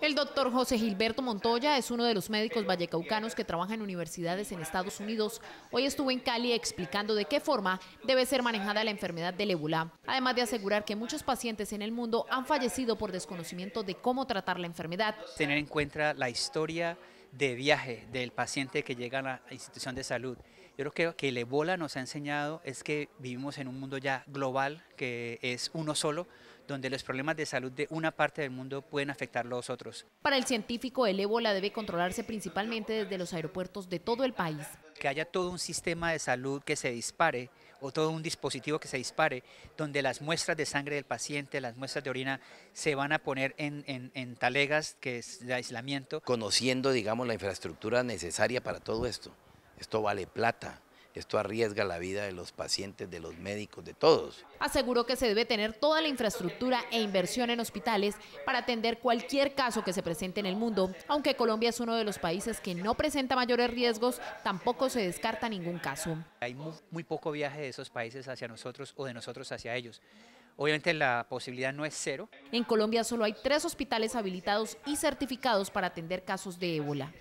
El doctor José Gilberto Montoya es uno de los médicos vallecaucanos que trabaja en universidades en Estados Unidos. Hoy estuvo en Cali explicando de qué forma debe ser manejada la enfermedad del ébola, además de asegurar que muchos pacientes en el mundo han fallecido por desconocimiento de cómo tratar la enfermedad. Tener en cuenta la historia de viaje del paciente que llega a la institución de salud. Yo creo que el ébola nos ha enseñado es que vivimos en un mundo ya global, que es uno solo, donde los problemas de salud de una parte del mundo pueden afectar a los otros. Para el científico, el ébola debe controlarse principalmente desde los aeropuertos de todo el país. Que haya todo un sistema de salud que se dispare o todo un dispositivo que se dispare, donde las muestras de sangre del paciente, las muestras de orina, se van a poner en, en talegas, que es de aislamiento. Conociendo, digamos, la infraestructura necesaria para todo esto. Esto vale plata, esto arriesga la vida de los pacientes, de los médicos, de todos. Aseguró que se debe tener toda la infraestructura e inversión en hospitales para atender cualquier caso que se presente en el mundo. Aunque Colombia es uno de los países que no presenta mayores riesgos, tampoco se descarta ningún caso. Hay muy, poco viaje de esos países hacia nosotros o de nosotros hacia ellos. Obviamente la posibilidad no es cero. En Colombia solo hay tres hospitales habilitados y certificados para atender casos de ébola.